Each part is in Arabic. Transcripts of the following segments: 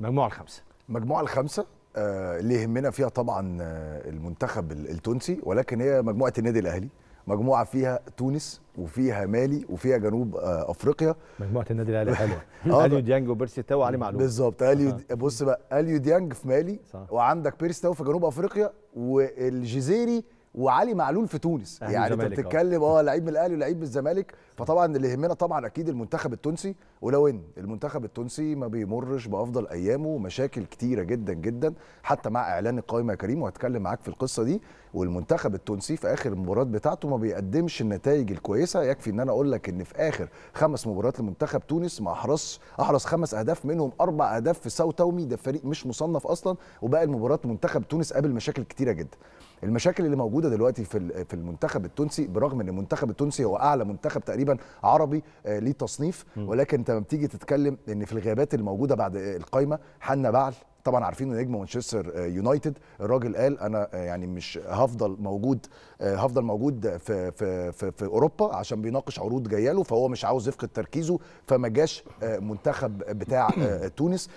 المجموعه الخامسه المجموعه الخامسه اللي آه، يهمنا فيها طبعا آه، المنتخب التونسي ولكن هي مجموعه النادي الاهلي مجموعه فيها تونس وفيها مالي وفيها جنوب آه، افريقيا مجموعه النادي الاهلي حلوه اليو ديانج وبيرسي تاو وعلي معلول بالظبط اليو بص بقى اليو ديانج في مالي صح. وعندك بيرسي تاو في جنوب افريقيا والجزيري وعلي معلول في تونس يعني انت آه. بتتكلم اه لعيب من الاهلي ولعيب من الزمالك فطبعا اللي يهمنا طبعا اكيد المنتخب التونسي ولو ان المنتخب التونسي ما بيمرش بافضل ايامه ومشاكل كتيره جدا جدا حتى مع اعلان القائمه يا كريم وهتكلم معاك في القصه دي والمنتخب التونسي في اخر المباريات بتاعته ما بيقدمش النتائج الكويسه يكفي ان انا اقول لك ان في اخر خمس مباريات لمنتخب تونس ما احرزش احرز خمس اهداف منهم اربع اهداف في ساو تاومي ده فريق مش مصنف اصلا وباقي المباريات منتخب تونس قابل مشاكل كتيره جدا المشاكل اللي موجوده دلوقتي في في المنتخب التونسي برغم ان المنتخب التونسي هو اعلى منتخب تقريبا عربي ليه آه، تصنيف ولكن انت لما بتيجي تتكلم ان في الغيابات الموجوده بعد القايمه حنا بعل طبعا عارفينه نجم مانشستر آه، يونايتد الراجل قال انا آه، يعني مش هفضل موجود هفضل موجود في في في, في اوروبا عشان بيناقش عروض جايه له فهو مش عاوز يفقد تركيزه فما جاش منتخب بتاع تونس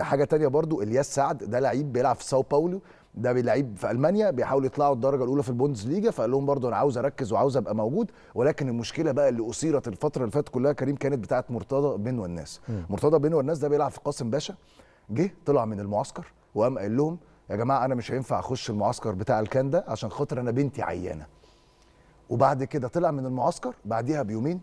حاجه تانية برضو الياس سعد ده لعيب بيلعب في ساو باولو ده لعيب في المانيا بيحاولوا يطلعوا الدرجه الاولى في ليجا فقال لهم برضه انا عاوز اركز وعاوز ابقى موجود ولكن المشكله بقى اللي اثيرت الفتره اللي فاتت كلها كريم كانت بتاعه مرتضى بن والناس م. مرتضى بن والناس ده بيلعب في قاسم باشا جه طلع من المعسكر وقام قال لهم يا جماعه انا مش هينفع اخش المعسكر بتاع الكان ده عشان خاطر انا بنتي عيانه وبعد كده طلع من المعسكر بعديها بيومين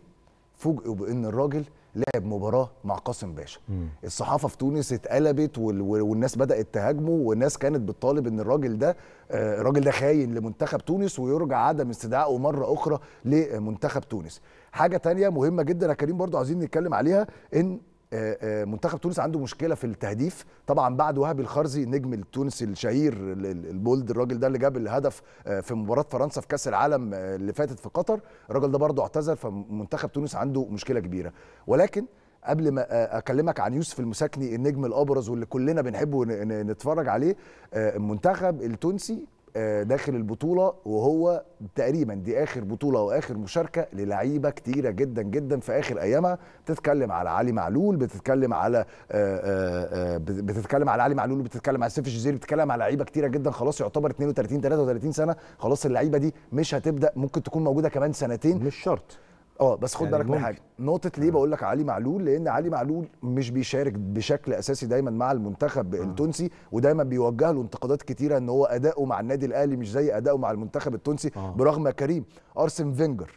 فوجئوا بان الراجل لعب مباراه مع قاسم باشا مم. الصحافه في تونس اتقلبت والناس بدات تهاجمه والناس كانت بتطالب ان الراجل ده آه، الراجل ده خاين لمنتخب تونس ويرجع عدم استدعائه مره اخرى لمنتخب تونس حاجه تانية مهمه جدا يا كريم برضو عايزين نتكلم عليها ان آه، آه، منتخب تونس عنده مشكله في التهديف طبعا بعد وهبي الخرزي نجم التونسي الشهير البولد الراجل ده اللي جاب الهدف آه، في مباراه فرنسا في كاس العالم اللي فاتت في قطر الراجل ده برضه اعتذر فمنتخب تونس عنده مشكله كبيره ولكن قبل ما اكلمك عن يوسف المساكني النجم الابرز واللي كلنا بنحبه نتفرج عليه المنتخب التونسي آه، داخل البطوله وهو تقريبا دي اخر بطوله واخر مشاركه للعيبه كتيره جدا جدا في اخر ايامها بتتكلم على علي معلول بتتكلم على آه، آه، بتتكلم على علي معلول بتتكلم على سيف الجزيري بتتكلم على لعيبه كتيره جدا خلاص يعتبر 32 33 سنه خلاص اللعيبه دي مش هتبدا ممكن تكون موجوده كمان سنتين مش شرط اه بس خد يعني بالك من حاجه نقطه ليه آه. بقول لك علي معلول لان علي معلول مش بيشارك بشكل اساسي دايما مع المنتخب آه. التونسي ودايما بيوجه له انتقادات كتيره ان هو اداؤه مع النادي الاهلي مش زي اداؤه مع المنتخب التونسي آه. برغم كريم ارسن فينجر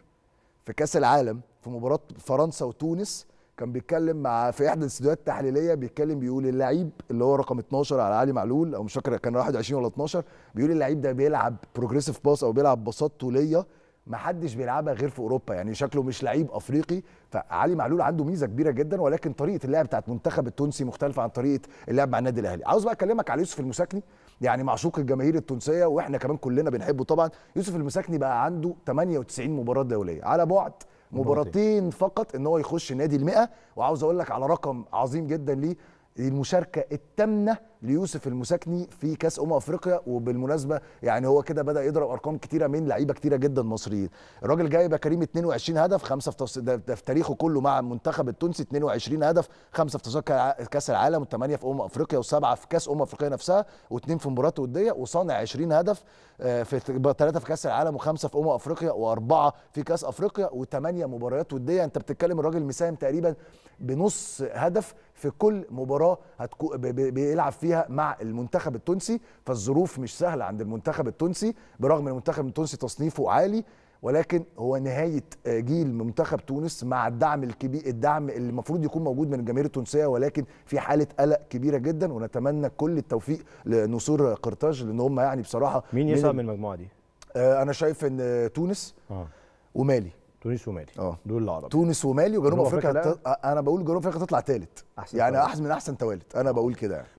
في كاس العالم في مباراه فرنسا وتونس كان بيتكلم مع في احدى الاستديوهات التحليليه بيتكلم بيقول اللعيب اللي هو رقم 12 على علي معلول او مش فاكر كان 21 ولا 12 بيقول اللعيب ده بيلعب بروجريسيف باس او بيلعب باصات طوليه ما حدش بيلعبها غير في اوروبا يعني شكله مش لعيب افريقي فعلي معلول عنده ميزه كبيره جدا ولكن طريقه اللعب بتاعت منتخب التونسي مختلفه عن طريقه اللعب مع النادي الاهلي عاوز بقى اكلمك على يوسف المساكني يعني معشوق الجماهير التونسيه واحنا كمان كلنا بنحبه طبعا يوسف المساكني بقى عنده 98 مباراه دوليه على بعد مباراتين فقط ان هو يخش نادي ال100 وعاوز اقول لك على رقم عظيم جدا ليه المشاركه الثامنه ليوسف المساكني في كاس امم افريقيا وبالمناسبه يعني هو كده بدا يضرب ارقام كتيره من لعيبه كتيره جدا مصريين الراجل جايب يا كريم 22 هدف خمسه في تص... ده في تاريخه كله مع المنتخب التونسي 22 هدف خمسه في تصفيات كاس العالم وثمانيه في امم افريقيا وسبعه في كاس امم افريقيا نفسها واثنين في مباراه وديه وصانع 20 هدف آه، في ثلاثه في كاس العالم وخمسه في امم افريقيا واربعه في كاس افريقيا وثمانيه مباريات وديه انت بتتكلم الراجل مساهم تقريبا بنص هدف في كل مباراه هتكو بيلعب فيها مع المنتخب التونسي فالظروف مش سهله عند المنتخب التونسي برغم المنتخب التونسي تصنيفه عالي ولكن هو نهايه آه، جيل منتخب تونس مع الدعم الكبير الدعم اللي المفروض يكون موجود من الجماهير التونسيه ولكن في حاله قلق كبيره جدا ونتمنى كل التوفيق لنصور قرطاج لان هم يعني بصراحه مين يصعد من المجموعه دي؟ آه، انا شايف ان تونس آه. ومالي تونس ومالي اه دول العرب تونس ومالي وجنوب افريقيا انا بقول جنوب افريقيا تطلع ثالث يعني احسن من احسن توالت انا بقول كده يعني